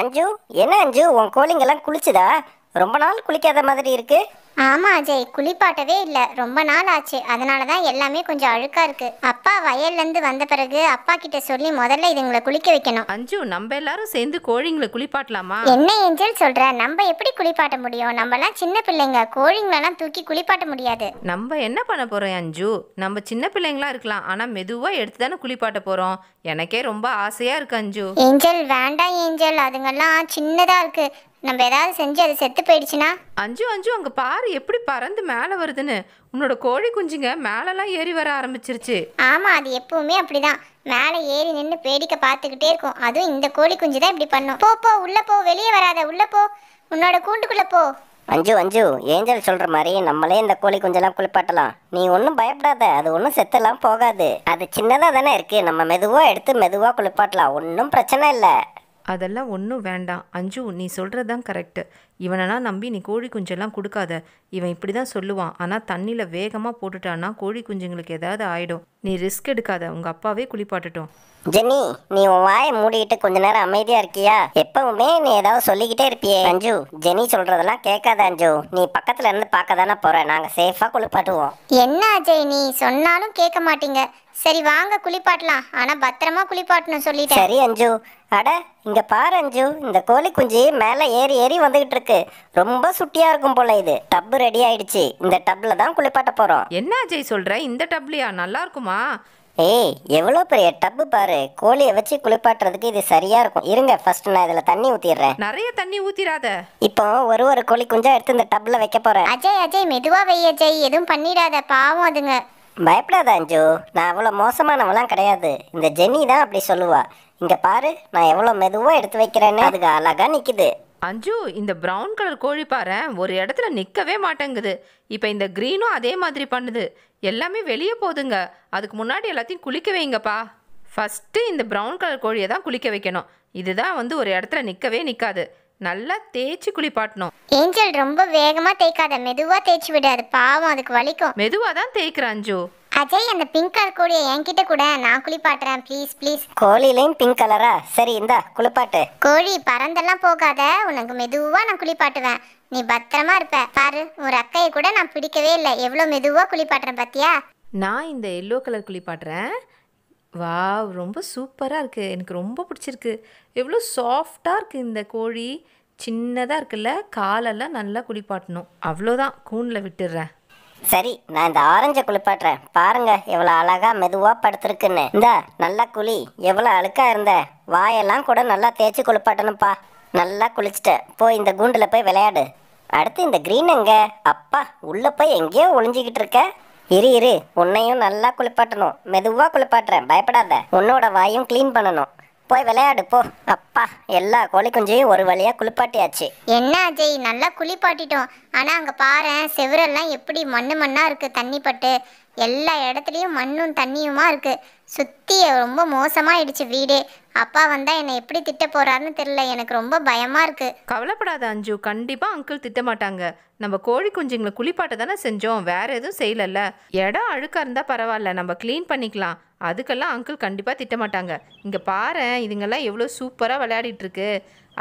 அஞ்சு என்ன அஞ்சு உன் கோழிங்கெல்லாம் குளிச்சுதா ரொம்ப நாள் குளிக்காத மாதிரி இருக்கு ஆமா அஜய் குளிப்பாட்டவே இல்ல ரொம்ப நாள் ஆச்சு அதனால தான் எல்லாமே கொஞ்சம் அழுக்கா இருக்கு அப்பா வயல்ல இருந்து வந்த பிறகு அப்பா கிட்ட சொல்லி முதல்ல இதுங்களை குளிக்க வைக்கணும் அஞ்சு நம்ம எல்லாரும் சேர்ந்து கோழிங்களை குளிப்பாட்டலாமா என்ன ஏஞ்சல் சொல்ற நம்ம எப்படி குளிப்பாட்ட முடியும் நம்ம எல்லாம் சின்ன பிள்ளைங்க கோழிங்களெல்லாம் தூக்கி குளிப்பாட்ட முடியாது நம்ம என்ன பண்ண போறோம் அஞ்சு நம்ம சின்ன பிள்ளைங்களா இருக்கலாம் ஆனா மெதுவா எடுத்து தானே குளிப்பாட்ட போறோம் எனக்கே ரொம்ப ஆசையா இருக்கு அஞ்சு ஏஞ்சல் வேண்டாம் ஏஞ்சல் அதுங்கெல்லாம் சின்னதா இருக்கு நம்ம ஏதாவது செஞ்சு அது செத்து போயிடுச்சுன்னா அஞ்சு அஞ்சு அங்க பாரு எப்படி பறந்து மேலே வருதுன்னு உன்னோட கோழி குஞ்சுங்க மேலெல்லாம் ஏறி வர ஆரம்பிச்சிருச்சு ஆமாம் அது எப்பவுமே அப்படிதான் மேல ஏறி நின்று பேடிக்க பார்த்துக்கிட்டே இருக்கும் அதுவும் இந்த கோழி குஞ்சு தான் இப்படி பண்ணும் போ போ உள்ளே போ வெளியே வராத உள்ளே போ உன்னோட கூண்டுக்குள்ளே போ அஞ்சு அஞ்சு ஏஞ்சல் சொல்ற மாதிரி நம்மளே இந்த கோழி குஞ்செல்லாம் குளிப்பாட்டலாம் நீ ஒன்றும் பயப்படாத அது ஒன்றும் செத்தெல்லாம் போகாது அது சின்னதாக தானே இருக்கு நம்ம மெதுவாக எடுத்து மெதுவாக குளிப்பாட்டலாம் ஒன்றும் பிரச்சனை இல்லை அதெல்லாம் ஒன்றும் வேண்டாம் அஞ்சு நீ சொல்கிறது தான் கரெக்டு இவனெல்லாம் நம்பி நீ கோழி குஞ்செல்லாம் கொடுக்காத இவன் இப்படி தான் சொல்லுவான் ஆனால் தண்ணியில் வேகமாக போட்டுட்டான்னா கோழி குஞ்சுங்களுக்கு ஏதாவது ஆகிடும் நீ ரிஸ்க் எடுக்காத உங்கள் அப்பாவே குளிப்பாட்டட்டும் ஜெனி நீ உன் வாயை மூடிக்கிட்டு கொஞ்ச நேரம் அமைதியா இருக்கியா எப்பவுமே நீ ஏதாவது சொல்லிக்கிட்டே இருப்பியே அஞ்சு ஜெனி சொல்றதெல்லாம் கேட்காத அஞ்சு நீ பக்கத்துல இருந்து பார்க்க தானே போற நாங்க சேஃபா குளிப்பாட்டுவோம் என்ன அஜய் நீ சொன்னாலும் கேட்க மாட்டீங்க சரி வாங்க குளிப்பாட்டலாம் ஆனா பத்திரமா குளிப்பாட்டணும் சொல்லிட்டேன் சரி அஞ்சு அட இங்க பாரு அஞ்சு இந்த கோழி குஞ்சு மேல ஏறி ஏறி வந்துகிட்டு இருக்கு ரொம்ப சுட்டியா இருக்கும் போல இது டப்பு ரெடி ஆயிடுச்சு இந்த டப்ல தான் குளிப்பாட்ட போறோம் என்ன அஜய் சொல்ற இந்த டப்லியா நல்லா இருக்குமா ஏய் எவ்வளோ பெரிய டப்பு பாரு கோழியை வச்சு குளிப்பாட்டுறதுக்கு இது சரியா இருக்கும் இருங்க ஃபர்ஸ்ட் நான் இதில் தண்ணி ஊத்திடுறேன் நிறைய தண்ணி ஊத்திராத இப்போ ஒரு ஒரு கோழி குஞ்சா எடுத்து இந்த டப்பில் வைக்க போறேன் அஜய் அஜய் மெதுவாக வை அஜய் எதுவும் பண்ணிடாத பாவம் அதுங்க பயப்படாத அஞ்சு நான் அவ்வளோ மோசமானவெல்லாம் கிடையாது இந்த ஜென்னி தான் அப்படி சொல்லுவா இங்கே பாரு நான் எவ்வளோ மெதுவாக எடுத்து வைக்கிறேன்னு அதுக்கு அழகாக நிற்கிது அஞ்சு இந்த ப்ரௌன் கலர் கோழி பாரு ஒரு இடத்துல நிற்கவே மாட்டேங்குது இப்போ இந்த க்ரீனும் அதே மாதிரி பண்ணுது எல்லாமே வெளியே போதுங்க அதுக்கு முன்னாடி எல்லாத்தையும் குளிக்க வைங்கப்பா ஃபஸ்ட்டு இந்த ப்ரௌன் கலர் கோழியை தான் குளிக்க வைக்கணும் இதுதான் வந்து ஒரு இடத்துல நிற்கவே நிற்காது நல்லா தேய்ச்சி குளிப்பாட்டணும் ஏஞ்சல் ரொம்ப வேகமாக தேய்க்காத மெதுவாக தேய்ச்சி விடாது பாவம் அதுக்கு வலிக்கும் மெதுவாக தான் தேய்க்கிறேன் அஞ்சு அஜய் அந்த பிங்க் கலர் கோழியை என்கிட்ட கூட நான் குளிப்பாட்டுறேன் ப்ளீஸ் ப்ளீஸ் கோழிலையும் பிங்க் கலரா சரி இந்தா குளிப்பாட்டு கோழி பறந்தெல்லாம் போகாத உனக்கு மெதுவாக நான் குளிப்பாட்டுவேன் நீ பத்திரமா இருப்ப பாரு உன் அக்கையை கூட நான் பிடிக்கவே இல்லை எவ்வளோ மெதுவாக குளிப்பாட்டுறேன் பாத்தியா நான் இந்த எல்லோ கலர் குளிப்பாட்டுறேன் வா ரொம்ப சூப்பராக இருக்குது எனக்கு ரொம்ப பிடிச்சிருக்கு எவ்வளோ சாஃப்டாக இருக்குது இந்த கோழி சின்னதாக இருக்குல்ல காலெல்லாம் நல்லா குளிப்பாட்டணும் அவ்வளோதான் கூண்டில் விட்டுடுறேன் சரி நான் இந்த ஆரஞ்சை குளிப்பாட்டுறேன் பாருங்க எவ்வளோ அழகா மெதுவாக படுத்துருக்குன்னு இந்த நல்லா குழி எவ்வளோ அழுக்கா இருந்த வாயெல்லாம் கூட நல்லா தேய்ச்சி குளிப்பாட்டணும்ப்பா நல்லா குளிச்சுட்ட போய் இந்த கூண்டில் போய் விளையாடு அடுத்து இந்த க்ரீன் எங்க அப்பா உள்ளே போய் எங்கேயோ ஒளிஞ்சிக்கிட்டு இருக்க இரு இரு உன்னையும் நல்லா குளிப்பாட்டணும் மெதுவாக குளிப்பாட்டுறேன் பயப்படாத உன்னோட வாயும் க்ளீன் பண்ணணும் போய் விளையாடு போ அப்பா அப்பா எல்லா கோழி குஞ்சையும் ஒரு வழியாக குளிப்பாட்டியாச்சு என்ன அஜய் நல்லா குளிப்பாட்டிட்டோம் ஆனால் அங்கே பாரு செவரெல்லாம் எப்படி மண்ணு மண்ணாக இருக்குது தண்ணி பட்டு எல்லா இடத்துலையும் மண்ணும் தண்ணியுமா இருக்குது சுற்றி ரொம்ப மோசமாயிடுச்சு வீடே அப்பா வந்தால் என்னை எப்படி திட்ட போகிறாருன்னு தெரில எனக்கு ரொம்ப பயமாக இருக்குது கவலைப்படாத அஞ்சு கண்டிப்பாக அங்கிள் திட்ட மாட்டாங்க நம்ம கோழி குஞ்சுங்களை குளிப்பாட்ட தானே செஞ்சோம் வேற எதுவும் செய்யலல்ல இடம் அழுக்காக இருந்தால் பரவாயில்ல நம்ம க்ளீன் பண்ணிக்கலாம் அதுக்கெல்லாம் அங்கிள் கண்டிப்பாக திட்ட மாட்டாங்க இங்கே பாரு இதுங்கெல்லாம் எவ்வளோ சூப்பராக விளையாடிட்டுருக்கு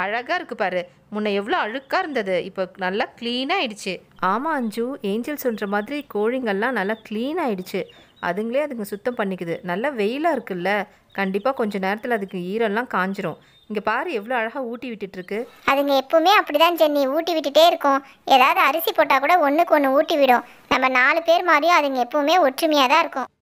அழகாக இருக்கு பாரு முன்ன எவ்வளோ அழுக்காக இருந்தது இப்போ நல்லா க்ளீனாக ஆயிடுச்சு ஆமாம் அஞ்சு ஏஞ்சல் சொல்கிற மாதிரி கோழிங்கள்லாம் நல்லா க்ளீன் ஆயிடுச்சு அதுங்களே அதுங்க சுத்தம் பண்ணிக்குது நல்லா வெயிலாக இருக்குல்ல கண்டிப்பாக கொஞ்சம் நேரத்தில் அதுக்கு ஈரெல்லாம் காஞ்சிரும் இங்கே பாரு எவ்வளோ அழகாக ஊட்டி இருக்கு அதுங்க எப்பவுமே அப்படிதான் சென்னி ஊட்டி விட்டுட்டே இருக்கும் ஏதாவது அரிசி போட்டால் கூட ஒன்றுக்கு ஒன்று ஊட்டி விடும் நம்ம நாலு பேர் மாதிரியும் அதுங்க எப்பவுமே ஒற்றுமையாக தான் இருக்கும்